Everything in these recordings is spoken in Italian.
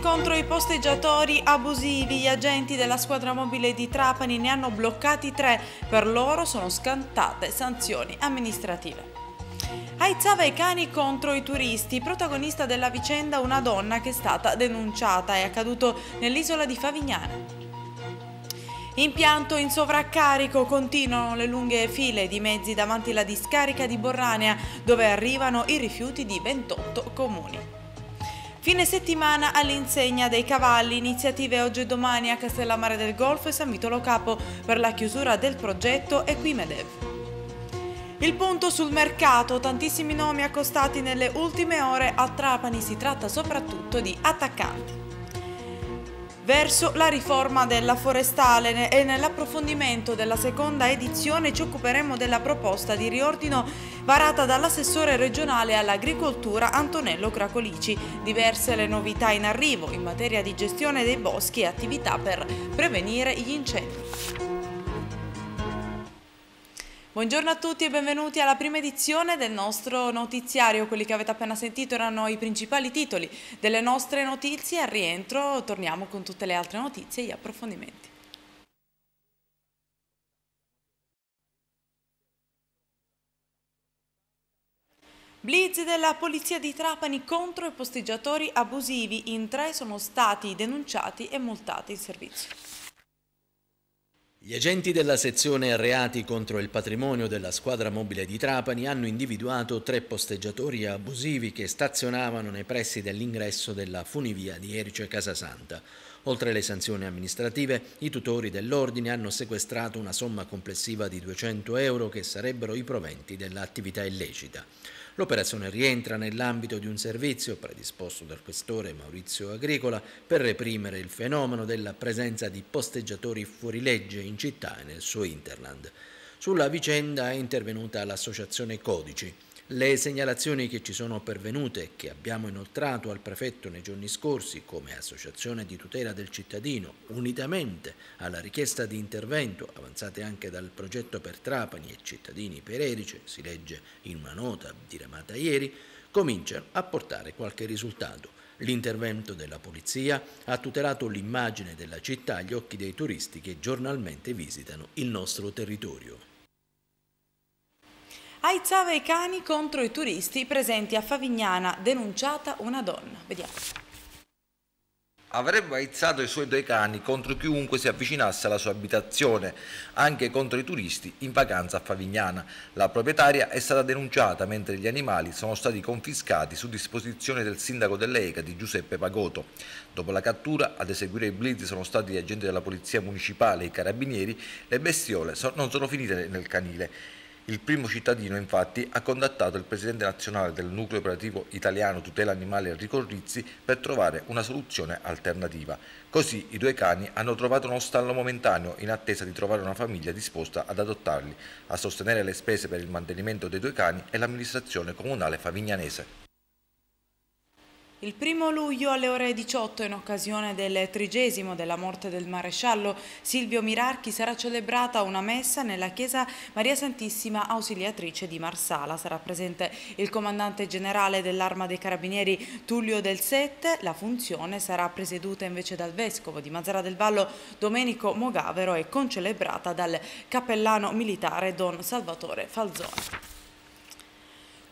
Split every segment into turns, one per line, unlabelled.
contro i posteggiatori abusivi. Gli agenti della squadra mobile di Trapani ne hanno bloccati tre. Per loro sono scantate sanzioni amministrative. Aizzava i cani contro i turisti, protagonista della vicenda una donna che è stata denunciata, è accaduto nell'isola di Favignana. Impianto in sovraccarico, continuano le lunghe file di mezzi davanti alla discarica di Borranea, dove arrivano i rifiuti di 28 comuni. Fine settimana all'insegna dei cavalli, iniziative oggi e domani a Castellammare del Golfo e San Vitolo Capo per la chiusura del progetto Equimedev. Il punto sul mercato, tantissimi nomi accostati nelle ultime ore a Trapani, si tratta soprattutto di attaccanti verso la riforma della forestale e nell'approfondimento della seconda edizione ci occuperemo della proposta di riordino varata dall'assessore regionale all'agricoltura Antonello Cracolici. Diverse le novità in arrivo in materia di gestione dei boschi e attività per prevenire gli incendi. Buongiorno a tutti e benvenuti alla prima edizione del nostro notiziario. Quelli che avete appena sentito erano i principali titoli delle nostre notizie. Al rientro torniamo con tutte le altre notizie e gli approfondimenti. Blitz della polizia di Trapani contro i posteggiatori abusivi. In tre sono stati denunciati e multati in servizio.
Gli agenti della sezione reati contro il patrimonio della squadra mobile di Trapani hanno individuato tre posteggiatori abusivi che stazionavano nei pressi dell'ingresso della funivia di Erice Casasanta. Oltre alle sanzioni amministrative, i tutori dell'ordine hanno sequestrato una somma complessiva di 200 euro che sarebbero i proventi dell'attività illecita. L'operazione rientra nell'ambito di un servizio predisposto dal questore Maurizio Agricola per reprimere il fenomeno della presenza di posteggiatori fuorilegge in città e nel suo interland. Sulla vicenda è intervenuta l'associazione Codici, le segnalazioni che ci sono pervenute e che abbiamo inoltrato al prefetto nei giorni scorsi come associazione di tutela del cittadino, unitamente alla richiesta di intervento avanzate anche dal progetto per Trapani e cittadini per Erice, si legge in una nota diramata ieri, cominciano a portare qualche risultato. L'intervento della polizia ha tutelato l'immagine della città agli occhi dei turisti che giornalmente visitano il nostro territorio.
Aizzava i cani contro i turisti presenti a Favignana, denunciata una donna. Vediamo.
Avrebbe aizzato i suoi due cani contro chiunque si avvicinasse alla sua abitazione, anche contro i turisti in vacanza a Favignana. La proprietaria è stata denunciata mentre gli animali sono stati confiscati su disposizione del sindaco dell'EICA di Giuseppe Pagoto. Dopo la cattura, ad eseguire i blitz sono stati gli agenti della polizia municipale e i carabinieri, le bestiole non sono finite nel canile. Il primo cittadino infatti ha contattato il presidente nazionale del nucleo operativo italiano tutela animale Enrico Rizzi per trovare una soluzione alternativa. Così i due cani hanno trovato uno stallo momentaneo in attesa di trovare una famiglia disposta ad adottarli, a sostenere le spese per il mantenimento dei due cani e l'amministrazione comunale
favignanese.
Il primo luglio alle ore 18, in occasione del trigesimo della morte del maresciallo Silvio Mirarchi, sarà celebrata una messa nella chiesa Maria Santissima Ausiliatrice di Marsala. Sarà presente il comandante generale dell'Arma dei Carabinieri Tullio Del Sette. La funzione sarà presieduta invece dal vescovo di Mazzara del Vallo Domenico Mogavero e concelebrata dal cappellano militare Don Salvatore Falzone.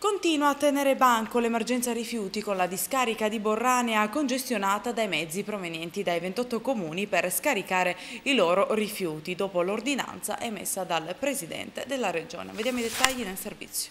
Continua a tenere banco l'emergenza rifiuti con la discarica di Borranea congestionata dai mezzi provenienti dai 28 comuni per scaricare i loro rifiuti dopo l'ordinanza emessa dal Presidente della Regione. Vediamo i dettagli nel servizio.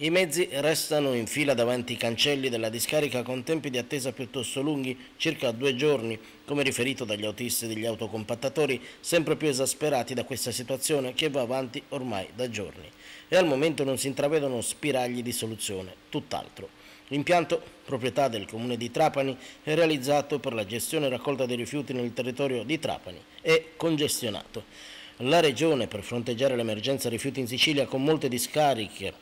I mezzi restano in fila davanti i cancelli della discarica con tempi di attesa piuttosto lunghi, circa due giorni, come riferito dagli autisti degli autocompattatori, sempre più esasperati da questa situazione che va avanti ormai da giorni e al momento non si intravedono spiragli di soluzione, tutt'altro. L'impianto, proprietà del comune di Trapani, è realizzato per la gestione e raccolta dei rifiuti nel territorio di Trapani e congestionato. La regione, per fronteggiare l'emergenza rifiuti in Sicilia con molte discariche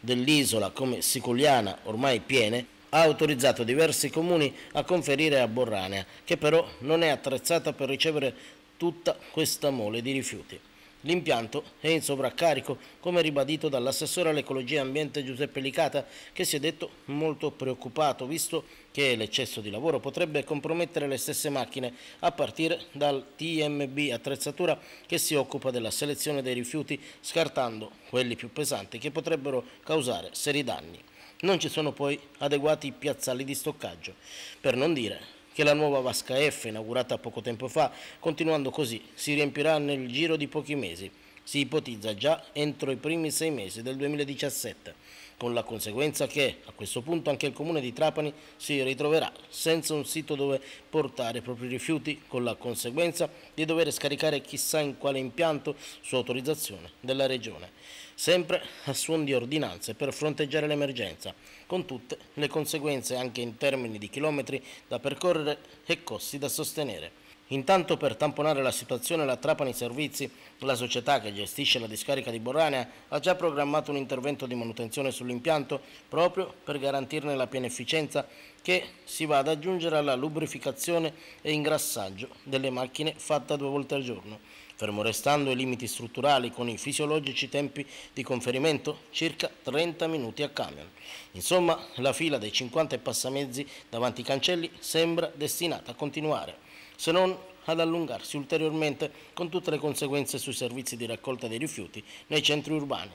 dell'isola come Siculiana ormai piene, ha autorizzato diversi comuni a conferire a Borranea, che però non è attrezzata per ricevere tutta questa mole di rifiuti. L'impianto è in sovraccarico, come ribadito dall'assessore all'ecologia e ambiente Giuseppe Licata, che si è detto molto preoccupato, visto che l'eccesso di lavoro potrebbe compromettere le stesse macchine, a partire dal TMB, attrezzatura che si occupa della selezione dei rifiuti, scartando quelli più pesanti che potrebbero causare seri danni. Non ci sono poi adeguati piazzali di stoccaggio, per non dire che la nuova vasca F inaugurata poco tempo fa. Continuando così si riempirà nel giro di pochi mesi, si ipotizza già entro i primi sei mesi del 2017 con la conseguenza che a questo punto anche il comune di Trapani si ritroverà senza un sito dove portare i propri rifiuti, con la conseguenza di dover scaricare chissà in quale impianto su autorizzazione della regione, sempre a suon di ordinanze per fronteggiare l'emergenza, con tutte le conseguenze anche in termini di chilometri da percorrere e costi da sostenere. Intanto per tamponare la situazione la Trapani Servizi, la società che gestisce la discarica di Borranea, ha già programmato un intervento di manutenzione sull'impianto proprio per garantirne la piena efficienza che si va ad aggiungere alla lubrificazione e ingrassaggio delle macchine fatta due volte al giorno. Fermo restando i limiti strutturali con i fisiologici tempi di conferimento, circa 30 minuti a camion. Insomma, la fila dei 50 passamezzi davanti ai cancelli sembra destinata a continuare se non ad allungarsi ulteriormente con tutte le conseguenze sui servizi di raccolta dei rifiuti nei centri urbani.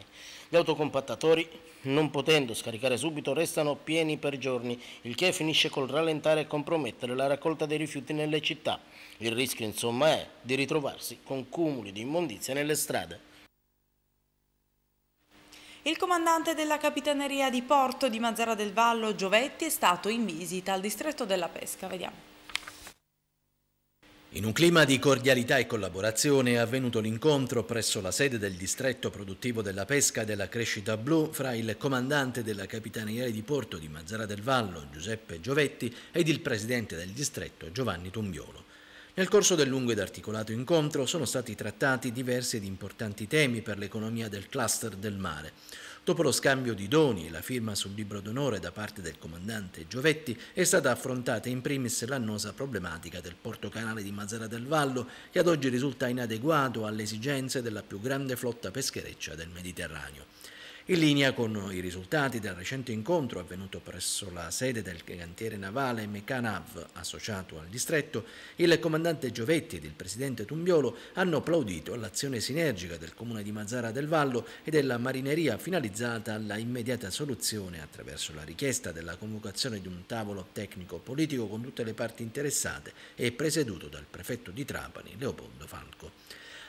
Gli autocompattatori, non potendo scaricare subito, restano pieni per giorni, il che finisce col rallentare e compromettere la raccolta dei rifiuti nelle città. Il rischio insomma è di ritrovarsi con cumuli di immondizia nelle strade.
Il comandante della Capitaneria di Porto di Mazzara del Vallo, Giovetti, è stato in visita al distretto della pesca. Vediamo.
In un clima di cordialità e collaborazione è avvenuto l'incontro presso la sede del distretto produttivo della pesca e della crescita blu fra il comandante della Capitaneria di Porto di Mazzara del Vallo, Giuseppe Giovetti, ed il presidente del distretto, Giovanni Tumbiolo. Nel corso del lungo ed articolato incontro sono stati trattati diversi ed importanti temi per l'economia del cluster del mare. Dopo lo scambio di doni e la firma sul libro d'onore da parte del comandante Giovetti, è stata affrontata in primis l'annosa problematica del porto canale di Mazara del Vallo, che ad oggi risulta inadeguato alle esigenze della più grande flotta peschereccia del Mediterraneo in linea con i risultati del recente incontro avvenuto presso la sede del cantiere navale Mecanav associato al distretto, il comandante Giovetti ed il presidente Tumbiolo hanno applaudito l'azione sinergica del comune di Mazzara del Vallo e della marineria finalizzata alla immediata soluzione attraverso la richiesta della convocazione di un tavolo tecnico-politico con tutte le parti interessate e presieduto dal prefetto di Trapani Leopoldo Falco.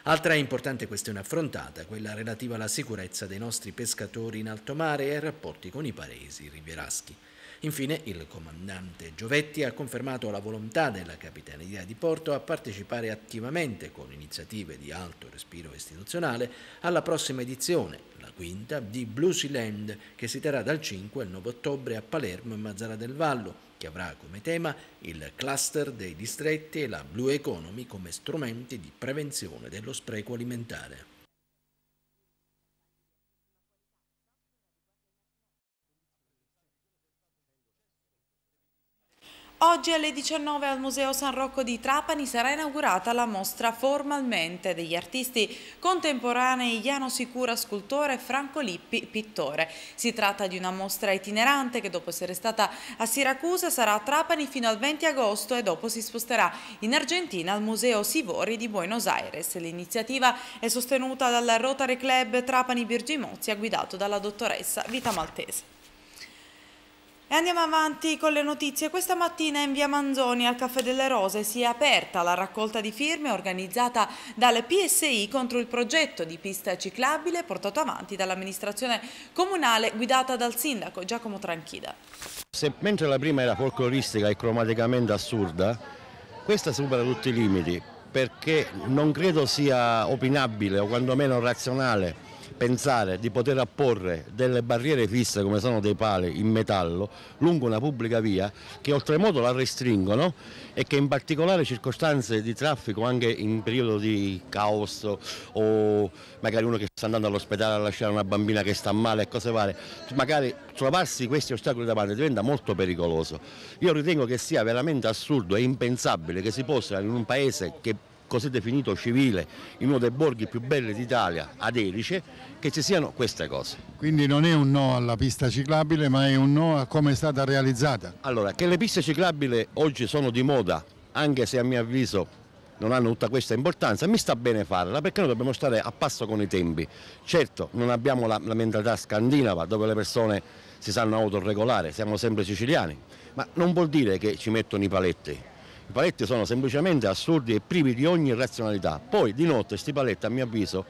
Altra importante questione affrontata, quella relativa alla sicurezza dei nostri pescatori in alto mare e ai rapporti con i paesi rivieraschi. Infine, il comandante Giovetti ha confermato la volontà della Capitaneria di Porto a partecipare attivamente con iniziative di alto respiro istituzionale alla prossima edizione, la quinta, di Blue Sea Land, che si terrà dal 5 al 9 ottobre a Palermo e Mazzara del Vallo che avrà come tema il cluster dei distretti e la Blue Economy come strumenti di prevenzione dello spreco alimentare.
Oggi alle 19 al Museo San Rocco di Trapani sarà inaugurata la mostra formalmente degli artisti contemporanei Iano Sicura scultore Franco Lippi pittore. Si tratta di una mostra itinerante che dopo essere stata a Siracusa sarà a Trapani fino al 20 agosto e dopo si sposterà in Argentina al Museo Sivori di Buenos Aires. L'iniziativa è sostenuta dal Rotary Club Trapani Birgimozzi guidato dalla dottoressa Vita Maltese. E andiamo avanti con le notizie. Questa mattina in via Manzoni al Caffè delle Rose si è aperta la raccolta di firme organizzata dal PSI contro il progetto di pista ciclabile portato avanti dall'amministrazione comunale guidata dal sindaco Giacomo Tranchida.
Se, mentre la prima era folcloristica e cromaticamente assurda, questa supera tutti i limiti perché non credo sia opinabile o quantomeno razionale pensare di poter apporre delle barriere fisse come sono dei pali in metallo lungo una pubblica via che oltremodo la restringono e che in particolare circostanze di traffico anche in periodo di caos o magari uno che sta andando all'ospedale a lasciare una bambina che sta male e cose varie, magari trovarsi questi ostacoli davanti diventa molto pericoloso. Io ritengo che sia veramente assurdo e impensabile che si possa in un paese che così definito civile, in uno dei borghi più belli d'Italia, ad Erice, che ci siano queste cose. Quindi non è un no alla pista ciclabile, ma è un no a come è stata realizzata. Allora, che le piste ciclabili oggi sono di moda, anche se a mio avviso non hanno tutta questa importanza, mi sta bene farla perché noi dobbiamo stare a passo con i tempi. Certo, non abbiamo la, la mentalità scandinava dove le persone si sanno autoregolare, siamo sempre siciliani, ma non vuol dire che ci mettono i paletti i paletti sono semplicemente assurdi e privi di ogni razionalità. Poi di notte questi paletti, a mio avviso,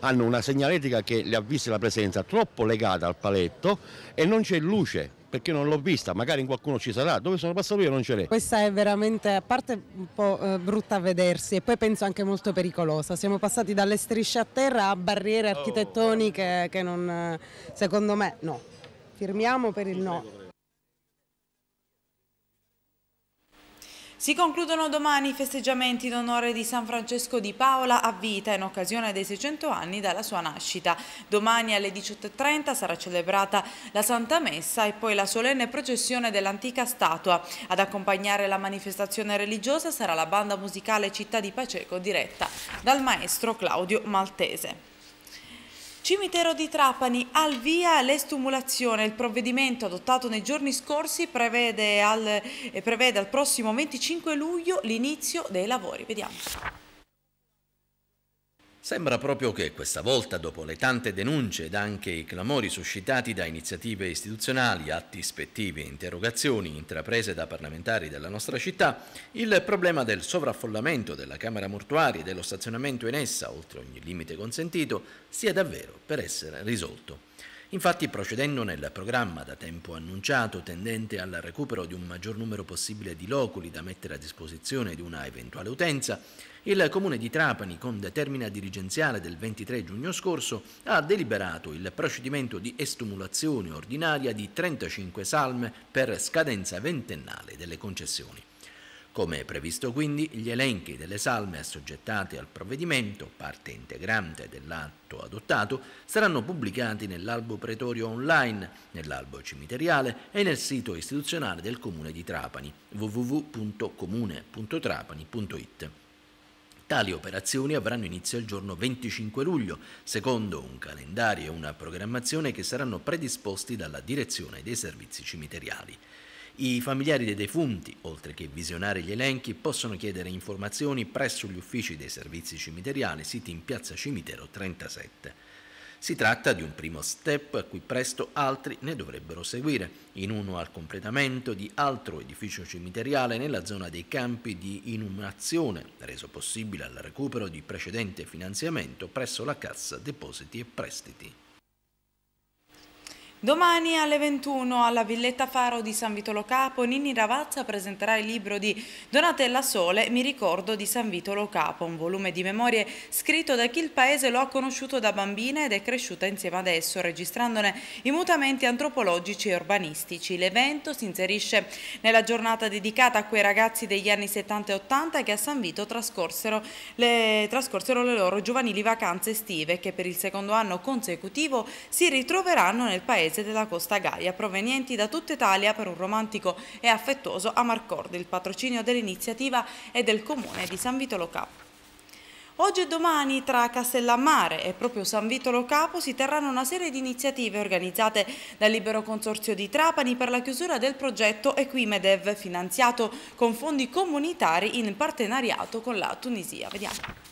hanno una segnaletica che le avvisa la presenza troppo legata al paletto e non c'è luce perché non l'ho vista, magari in qualcuno ci sarà, dove sono passato io non ce l'è.
Questa è veramente, a parte un po' eh, brutta a vedersi e poi penso anche molto pericolosa, siamo passati dalle strisce a terra a barriere oh. architettoniche che non, secondo me, no, firmiamo per il no. Si concludono domani i festeggiamenti in onore di San Francesco di Paola a vita in occasione dei 600 anni dalla sua nascita. Domani alle 18.30 sarà celebrata la Santa Messa e poi la solenne processione dell'antica statua. Ad accompagnare la manifestazione religiosa sarà la banda musicale Città di Paceco diretta dal maestro Claudio Maltese. Cimitero di Trapani, al via l'estumulazione. Il provvedimento adottato nei giorni scorsi prevede al, eh, prevede al prossimo 25 luglio l'inizio dei lavori. Vediamo.
Sembra proprio che questa volta, dopo le tante denunce ed anche i clamori suscitati da iniziative istituzionali, atti ispettivi e interrogazioni intraprese da parlamentari della nostra città, il problema del sovraffollamento della Camera Mortuaria e dello stazionamento in essa, oltre ogni limite consentito, sia davvero per essere risolto. Infatti, procedendo nel programma da tempo annunciato tendente al recupero di un maggior numero possibile di loculi da mettere a disposizione di una eventuale utenza, il comune di Trapani, con determina dirigenziale del 23 giugno scorso, ha deliberato il procedimento di estumulazione ordinaria di 35 salme per scadenza ventennale delle concessioni. Come previsto quindi, gli elenchi delle salme assoggettate al provvedimento, parte integrante dell'atto adottato, saranno pubblicati nell'albo pretorio online, nell'albo cimiteriale e nel sito istituzionale del Comune di Trapani www.comune.trapani.it. Tali operazioni avranno inizio il giorno 25 luglio, secondo un calendario e una programmazione che saranno predisposti dalla direzione dei servizi cimiteriali. I familiari dei defunti, oltre che visionare gli elenchi, possono chiedere informazioni presso gli uffici dei servizi cimiteriali siti in piazza Cimitero 37. Si tratta di un primo step a cui presto altri ne dovrebbero seguire, in uno al completamento di altro edificio cimiteriale nella zona dei campi di inumazione, reso possibile al recupero di precedente finanziamento presso la Cassa Depositi e Prestiti.
Domani alle 21 alla Villetta Faro di San Vitolo Capo Nini Ravazza presenterà il libro di Donatella Sole Mi ricordo di San Vitolo Capo, un volume di memorie scritto da chi il paese lo ha conosciuto da bambina ed è cresciuta insieme ad esso, registrandone i mutamenti antropologici e urbanistici. L'evento si inserisce nella giornata dedicata a quei ragazzi degli anni 70 e 80 che a San Vito trascorsero le, trascorsero le loro giovanili vacanze estive che per il secondo anno consecutivo si ritroveranno nel paese paese della Costa Gaia, provenienti da tutta Italia per un romantico e affettuoso Amarcord, il patrocinio dell'iniziativa e del comune di San Vitolo Capo. Oggi e domani tra Castellammare e proprio San Vitolo Capo si terranno una serie di iniziative organizzate dal Libero Consorzio di Trapani per la chiusura del progetto Equimedev finanziato con fondi comunitari in partenariato con la Tunisia. Vediamo.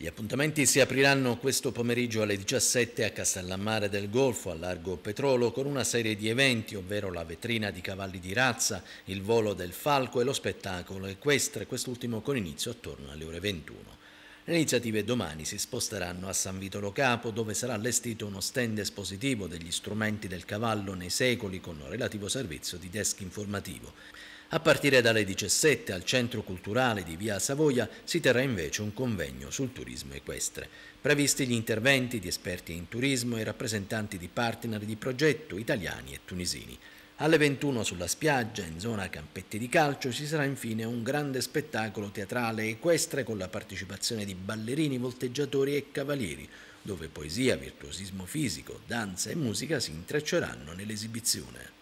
Gli appuntamenti si apriranno questo pomeriggio alle 17 a Castellammare del Golfo, a Largo Petrolo, con una serie di eventi, ovvero la vetrina di cavalli di razza, il volo del falco e lo spettacolo equestre, quest'ultimo con inizio attorno alle ore 21. Le iniziative domani si sposteranno a San Vitolo Capo, dove sarà allestito uno stand espositivo degli strumenti del cavallo nei secoli con relativo servizio di desk informativo. A partire dalle 17 al Centro Culturale di Via Savoia si terrà invece un convegno sul turismo equestre. Previsti gli interventi di esperti in turismo e rappresentanti di partner di progetto italiani e tunisini. Alle 21 sulla spiaggia, in zona campetti di calcio, ci sarà infine un grande spettacolo teatrale equestre con la partecipazione di ballerini, volteggiatori e cavalieri, dove poesia, virtuosismo fisico, danza e musica si intrecceranno nell'esibizione.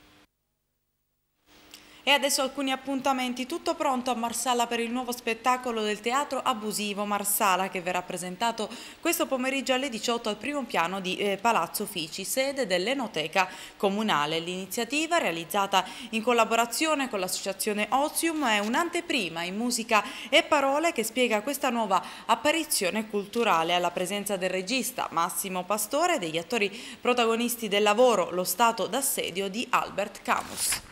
E adesso alcuni appuntamenti. Tutto pronto a Marsala per il nuovo spettacolo del teatro abusivo Marsala che verrà presentato questo pomeriggio alle 18 al primo piano di eh, Palazzo Fici, sede dell'Enoteca Comunale. L'iniziativa realizzata in collaborazione con l'associazione Ozium è un'anteprima in musica e parole che spiega questa nuova apparizione culturale alla presenza del regista Massimo Pastore e degli attori protagonisti del lavoro Lo Stato d'assedio di Albert Camus.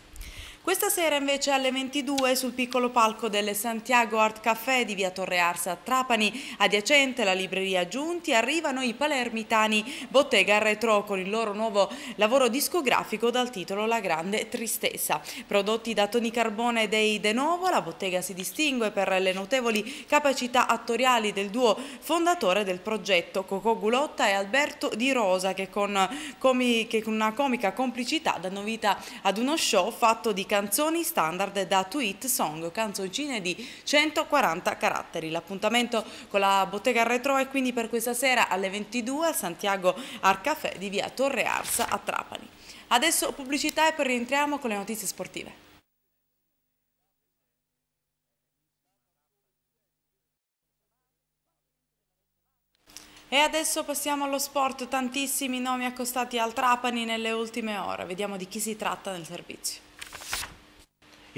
Questa sera invece alle 22 sul piccolo palco del Santiago Art Café di via Torre Arsa a Trapani, adiacente alla libreria Giunti, arrivano i palermitani Bottega Retro con il loro nuovo lavoro discografico dal titolo La Grande Tristessa. Prodotti da Toni Carbone e dei De Novo, la bottega si distingue per le notevoli capacità attoriali del duo fondatore del progetto Coco Gulotta e Alberto Di Rosa che con, che con una comica complicità danno vita ad uno show fatto di capacità canzoni standard da tweet song, canzoncine di 140 caratteri. L'appuntamento con la bottega retro è quindi per questa sera alle 22 a Santiago Arcafè di via Torre Arsa a Trapani. Adesso pubblicità e poi rientriamo con le notizie sportive. E adesso passiamo allo sport, tantissimi nomi accostati al Trapani nelle ultime ore, vediamo di chi si tratta nel servizio.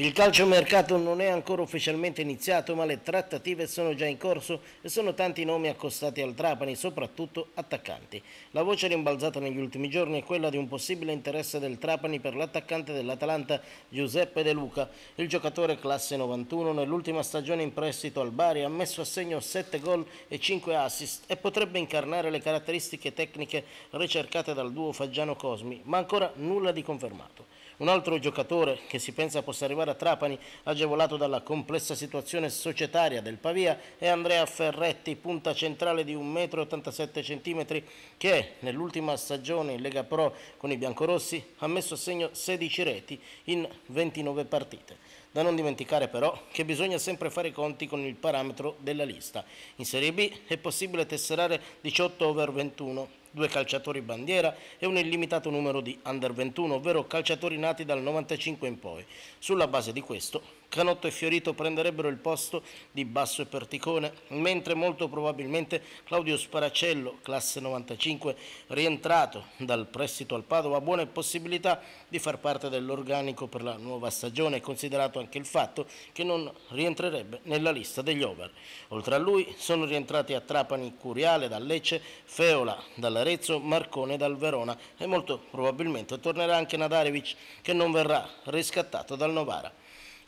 Il calciomercato non è ancora ufficialmente iniziato, ma le trattative sono già in corso e sono tanti nomi accostati al Trapani, soprattutto attaccanti. La voce rimbalzata negli ultimi giorni è quella di un possibile interesse del Trapani per l'attaccante dell'Atalanta Giuseppe De Luca. Il giocatore classe 91 nell'ultima stagione in prestito al Bari ha messo a segno 7 gol e 5 assist e potrebbe incarnare le caratteristiche tecniche ricercate dal duo Faggiano-Cosmi, ma ancora nulla di confermato. Un altro giocatore che si pensa possa arrivare a Trapani, agevolato dalla complessa situazione societaria del Pavia, è Andrea Ferretti, punta centrale di 1,87 m che nell'ultima stagione in Lega Pro con i biancorossi ha messo a segno 16 reti in 29 partite. Da non dimenticare però che bisogna sempre fare i conti con il parametro della lista. In Serie B è possibile tesserare 18 over 21 due calciatori bandiera e un illimitato numero di under 21, ovvero calciatori nati dal 95 in poi. Sulla base di questo Canotto e Fiorito prenderebbero il posto di Basso e Perticone, mentre molto probabilmente Claudio Sparacello, classe 95, rientrato dal prestito al Padova, ha buone possibilità di far parte dell'organico per la nuova stagione, considerato anche il fatto che non rientrerebbe nella lista degli over. Oltre a lui sono rientrati a Trapani Curiale dal Lecce, Feola dall'Arezzo, Marcone dal Verona e molto probabilmente tornerà anche Nadarevic che non verrà riscattato dal Novara.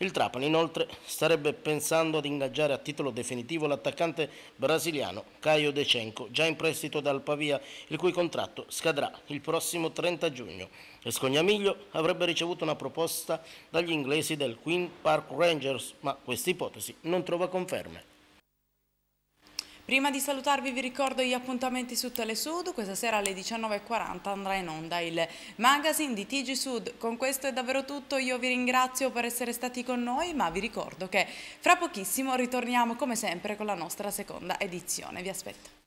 Il Trapani inoltre starebbe pensando ad ingaggiare a titolo definitivo l'attaccante brasiliano Caio Decenco, già in prestito dal Pavia, il cui contratto scadrà il prossimo 30 giugno. Escognamiglio avrebbe ricevuto una proposta dagli inglesi del Queen Park Rangers, ma questa ipotesi non trova conferme.
Prima di salutarvi vi ricordo gli appuntamenti su Telesud, questa sera alle 19.40 andrà in onda il magazine di TG Sud. Con questo è davvero tutto, io vi ringrazio per essere stati con noi, ma vi ricordo che fra pochissimo ritorniamo come sempre con la nostra seconda edizione, vi aspetto.